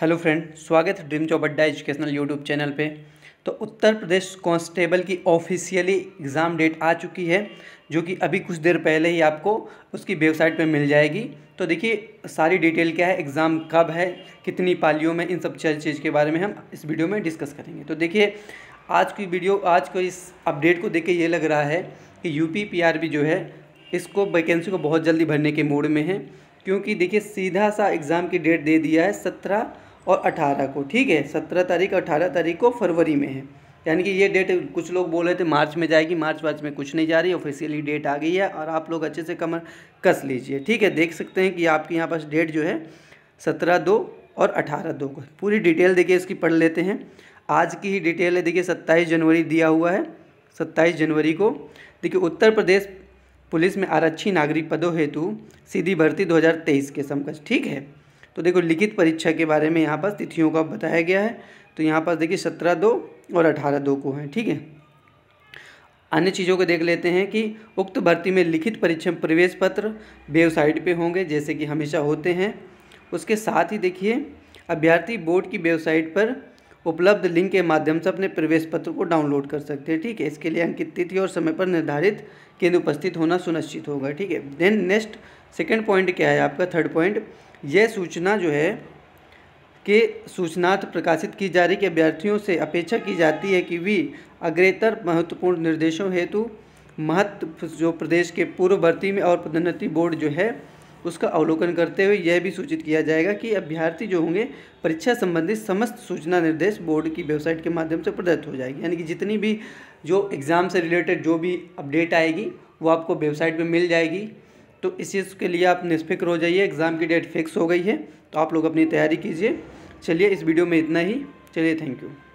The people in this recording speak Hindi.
हेलो फ्रेंड स्वागत है dream job Adda educational YouTube channel पे तो उत्तर प्रदेश कांस्टेबल की ऑफिशियली एग्ज़ाम डेट आ चुकी है जो कि अभी कुछ देर पहले ही आपको उसकी वेबसाइट पे मिल जाएगी तो देखिए सारी डिटेल क्या है एग्ज़ाम कब है कितनी पालियों में इन सब चीज़ के बारे में हम इस वीडियो में डिस्कस करेंगे तो देखिए आज की वीडियो आज को इस अपडेट को देख के ये लग रहा है कि यू पी जो है इसको वैकेंसी को बहुत जल्दी भरने के मूड में है क्योंकि देखिए सीधा सा एग्ज़ाम की डेट दे दिया है सत्रह और अठारह को ठीक है सत्रह तारीख अठारह तारीख को फरवरी में है यानी कि ये डेट कुछ लोग बोल रहे थे मार्च में जाएगी मार्च वार्च में कुछ नहीं जा रही ऑफिशियली डेट आ गई है और आप लोग अच्छे से कमर कस लीजिए ठीक है देख सकते हैं कि आपके यहाँ पास डेट जो है सत्रह दो और अठारह दो को पूरी डिटेल देखिए इसकी पढ़ लेते हैं आज की ही डिटेल है देखिए सत्ताईस जनवरी दिया हुआ है सत्ताईस जनवरी को देखिए उत्तर प्रदेश पुलिस में आरक्षी नागरिक पदों हेतु सीधी भर्ती 2023 के समकक्ष ठीक है तो देखो लिखित परीक्षा के बारे में यहाँ पर तिथियों का बताया गया है तो यहाँ पर देखिए सत्रह दो और अठारह दो को है ठीक है अन्य चीज़ों को देख लेते हैं कि उक्त भर्ती में लिखित परीक्षा प्रवेश पत्र वेबसाइट पे होंगे जैसे कि हमेशा होते हैं उसके साथ ही देखिए अभ्यर्थी बोर्ड की वेबसाइट पर उपलब्ध लिंक के माध्यम से अपने प्रवेश पत्र को डाउनलोड कर सकते हैं ठीक है इसके लिए अंकित तिथि और समय पर निर्धारित केंद्र उपस्थित होना सुनिश्चित होगा ठीक है देन नेक्स्ट सेकेंड पॉइंट क्या है आपका थर्ड पॉइंट यह सूचना जो है के सूचनार्थ प्रकाशित की जा रही कि अभ्यर्थियों से अपेक्षा की जाती है कि वी अग्रेतर महत्वपूर्ण निर्देशों हेतु महत्व जो प्रदेश के पूर्व भर्ती में और पदोन्नति बोर्ड जो है उसका अवलोकन करते हुए यह भी सूचित किया जाएगा कि अभ्यर्थी जो होंगे परीक्षा संबंधित समस्त सूचना निर्देश बोर्ड की वेबसाइट के माध्यम से प्रदत्त हो जाएगी यानी कि जितनी भी जो एग्ज़ाम से रिलेटेड जो भी अपडेट आएगी वो आपको वेबसाइट पर मिल जाएगी तो इस चीज़ के लिए आप निष्फिक्र हो जाइए एग्ज़ाम की डेट फिक्स हो गई है तो आप लोग अपनी तैयारी कीजिए चलिए इस वीडियो में इतना ही चलिए थैंक यू